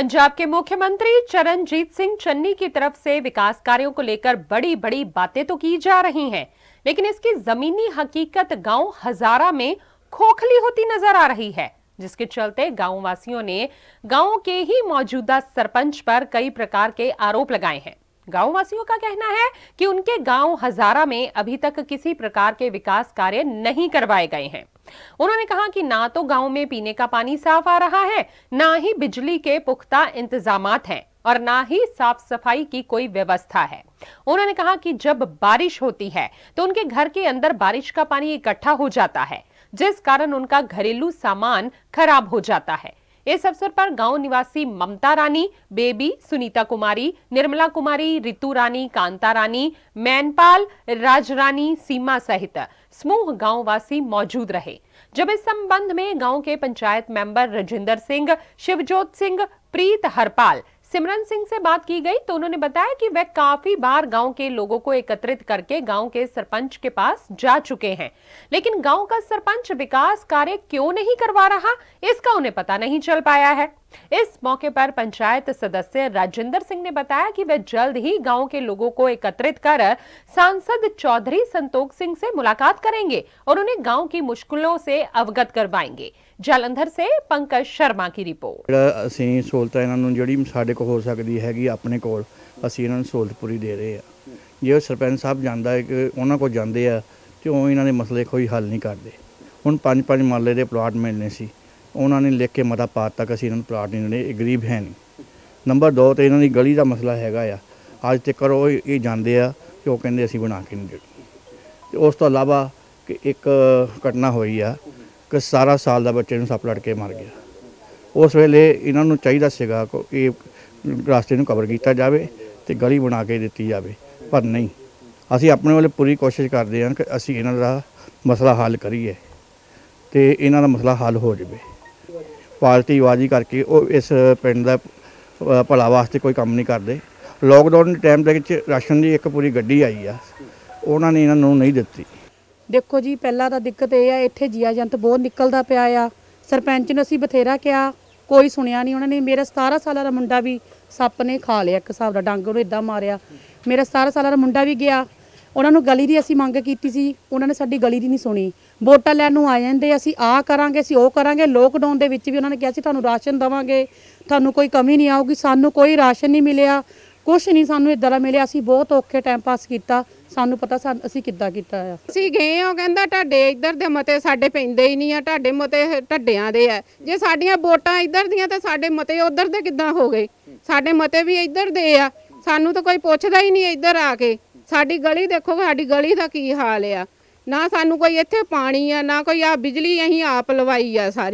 पंजाब के मुख्यमंत्री चरणजीत सिंह चन्नी की तरफ से विकास कार्यों को लेकर बड़ी बड़ी बातें तो की जा रही हैं लेकिन इसकी जमीनी हकीकत गांव हजारा में खोखली होती नजर आ रही है जिसके चलते गांव वासियों ने गांव के ही मौजूदा सरपंच पर कई प्रकार के आरोप लगाए हैं गांववासियों का कहना है कि उनके गांव हजारा में अभी तक किसी प्रकार के विकास कार्य नहीं करवाए गए हैं उन्होंने कहा कि ना तो गांव में पीने का पानी साफ आ रहा है ना ही बिजली के पुख्ता इंतजाम हैं और ना ही साफ सफाई की कोई व्यवस्था है उन्होंने कहा कि जब बारिश होती है तो उनके घर के अंदर बारिश का पानी इकट्ठा हो जाता है जिस कारण उनका घरेलू सामान खराब हो जाता है इस अवसर पर गांव निवासी ममता रानी बेबी सुनीता कुमारी निर्मला कुमारी रितु रानी कांता रानी मैनपाल राज रानी सीमा सहित समूह गांव वासी मौजूद रहे जब इस संबंध में गांव के पंचायत मेंबर रजिंदर सिंह शिवजोत सिंह प्रीत हरपाल सिमरन सिंह से बात की गई तो उन्होंने बताया कि वह काफी बार गांव के लोगों को एकत्रित करके गांव के सरपंच के पास जा चुके हैं लेकिन गांव का सरपंच विकास कार्य क्यों नहीं करवा रहा इसका उन्हें पता नहीं चल पाया है इस मौके पर पंचायत सदस्य राजेंद्र सिंह ने बताया कि वे जल्द ही गांव के लोगों को एकत्रित कर सांसद चौधरी संतोष सिंह से मुलाकात करेंगे और उन्हें गांव की मुश्किलों से अवगत करवाएंगे जालंधर से पंकज शर्मा की रिपोर्ट सहूलत को हो सकती है अपने को सहूलत पूरी दे रहे हैं जो सरपंच साहब जाता है उन्होंने को जाते हैं तो इन्होंने मसले कोई हल नहीं करते हूँ पांच पांच महल के प्लाट मिलने से ਉਹਨਾਂ ਨੇ ਲਿਖ ਕੇ ਮਤਾ ਪਾਤ ਤੱਕ ਕਿ ਅਸੀਂ ਇਹਨਾਂ ਨੂੰ ਪਲਾਟ ਨਹੀਂ ਦੇਣੇ ਇਹ ਗਰੀਬ ਹੈ ਨਹੀਂ ਨੰਬਰ 2 ਤੇ ਇਹਨਾਂ ਦੀ ਗਲੀ ਦਾ ਮਸਲਾ ਹੈਗਾ ਆ ਅੱਜ ਤੇ ਕਰੋ ਇਹ ਜਾਂਦੇ ਆ ਕਿ ਉਹ ਕਹਿੰਦੇ ਅਸੀਂ ਬਣਾ ਕੇ ਨਹੀਂ ਦੇਣੀ ਤੇ ਉਸ ਤੋਂ ਇਲਾਵਾ ਕਿ ਇੱਕ ਘਟਨਾ ਹੋਈ ਆ ਕਿ ਸਾਰਾ ਸਾਲ ਦਾ ਬੱਚੇ ਨੂੰ ਸੱਪ ਲੜ ਕੇ ਮਰ ਗਿਆ ਉਸ ਵੇਲੇ ਇਹਨਾਂ ਨੂੰ ਚਾਹੀਦਾ ਸੀਗਾ ਕਿ ਇਹ ਰਾਸਤੇ ਨੂੰ ਕਵਰ ਕੀਤਾ ਜਾਵੇ ਤੇ ਗਲੀ ਬਣਾ ਕੇ ਦਿੱਤੀ ਜਾਵੇ ਪਰ ਨਹੀਂ ਅਸੀਂ ਆਪਣੇ ਵੱਲੋਂ ਪੂਰੀ ਕੋਸ਼ਿਸ਼ ਕਰਦੇ ਹਾਂ ਕਿ ਅਸੀਂ ਇਹਨਾਂ ਦਾ ਮਸਲਾ ਹੱਲ ਕਰੀਏ ਤੇ ਇਹਨਾਂ ਦਾ ਮਸਲਾ ਹੱਲ ਹੋ ਜਾਵੇ ਪਾਰਟੀਵਾਜੀ ਕਰਕੇ ਉਹ ਇਸ ਪਿੰਡ ਦਾ ਭਲਾ ਵਾਸਤੇ ਕੋਈ ਕੰਮ ਨਹੀਂ ਕਰਦੇ ਲੋਕਡਾਊਨ ਦੇ ਟਾਈਮ ਦੇ ਵਿੱਚ ਰਾਸ਼ਨ ਦੀ ਇੱਕ ਪੂਰੀ ਗੱਡੀ ਆਈ ਆ ਉਹਨਾਂ ਨੇ ਇਹਨਾਂ ਨੂੰ ਨਹੀਂ ਦਿੱਤੀ ਦੇਖੋ ਜੀ ਪਹਿਲਾਂ ਤਾਂ ਦਿੱਕਤ ਇਹ ਆ ਇੱਥੇ ਜੀਆ ਜੰਤ ਬਹੁਤ ਨਿਕਲਦਾ ਪਿਆ ਆ ਸਰਪੰਚ ਨੂੰ ਅਸੀਂ ਬਥੇਰਾ ਕਿਹਾ ਕੋਈ ਸੁਣਿਆ ਨਹੀਂ ਉਹਨਾਂ ਨੇ ਮੇਰਾ 17 ਸਾਲਾਂ ਦਾ ਮੁੰਡਾ ਵੀ ਸੱਪ ਨੇ ਖਾ ਲਿਆ ਇੱਕ ਹਿਸਾਬ ਦਾ ਡੰਗ ਉਹਨੂੰ ਇਦਾਂ ਮਾਰਿਆ ਮੇਰਾ 17 ਸਾਲਾਂ ਦਾ ਮੁੰਡਾ ਵੀ ਗਿਆ ਉਹਨਾਂ ਨੂੰ ਗਲੀ ਦੀ ਅਸੀਂ ਮੰਗ ਕੀਤੀ ਸੀ ਉਹਨਾਂ ਨੇ ਸਾਡੀ ਗਲੀ ਦੀ ਨਹੀਂ ਸੁਣੀ ਵੋਟਾਂ ਲੈਣ ਨੂੰ ਆ ਜਾਂਦੇ ਅਸੀਂ ਆ ਕਰਾਂਗੇ ਅਸੀਂ ਉਹ ਕਰਾਂਗੇ ਲੋਕਡਾਊਨ ਦੇ ਵਿੱਚ ਵੀ ਉਹਨਾਂ ਨੇ ਕਿਹਾ ਸੀ ਤੁਹਾਨੂੰ ਰਾਸ਼ਨ ਦਵਾਂਗੇ ਤੁਹਾਨੂੰ ਕੋਈ ਕਮੀ ਨਹੀਂ ਆਊਗੀ ਸਾਨੂੰ ਕੋਈ ਰਾਸ਼ਨ ਨਹੀਂ ਮਿਲਿਆ ਕੁਝ ਨਹੀਂ ਸਾਨੂੰ ਇਦਾਂ ਦਾ ਮਿਲਿਆ ਅਸੀਂ ਬਹੁਤ ਔਖੇ ਟਾਈਮ ਪਾਸ ਕੀਤਾ ਸਾਨੂੰ ਪਤਾ ਅਸੀਂ ਕਿੱਦਾਂ ਕੀਤਾ ਆ ਅਸੀਂ ਗਏ ਆ ਕਹਿੰਦਾ ਟਾਡੇ ਇੱਧਰ ਦੇ ਮਤੇ ਸਾਡੇ ਪੈਂਦੇ ਹੀ ਨਹੀਂ ਆ ਟਾਡੇ ਮਤੇ ਟੱਡਿਆਂ ਦੇ ਆ ਜੇ ਸਾਡੀਆਂ ਵੋਟਾਂ ਇੱਧਰ ਦੀਆਂ ਤਾਂ ਸਾਡੇ ਮਤੇ ਉੱਧਰ ਦੇ ਕਿੱਦਾਂ ਹੋ ਗਏ ਸਾਡੇ ਮਤੇ ਵੀ ਇੱਧਰ ਦੇ ਆ ਸਾਨੂੰ ਤਾਂ ਕੋਈ ਪੁੱਛਦਾ ਹੀ ਨਹੀਂ ਇੱਧਰ ਆ ਕੇ ਸਾਡੀ ਗਲੀ ਦੇਖੋ ਸਾਡੀ ਗਲੀ ਦਾ ਕੀ ਹਾਲ ਆ ਨਾ ਸਾਨੂੰ ਕੋਈ ਇੱਥੇ ਪਾਣੀ ਆ ਨਾ ਕੋਈ ਆ ਬਿਜਲੀ ਅਸੀਂ ਆਪ ਲਵਾਈ ਆ ਸਾਰੀ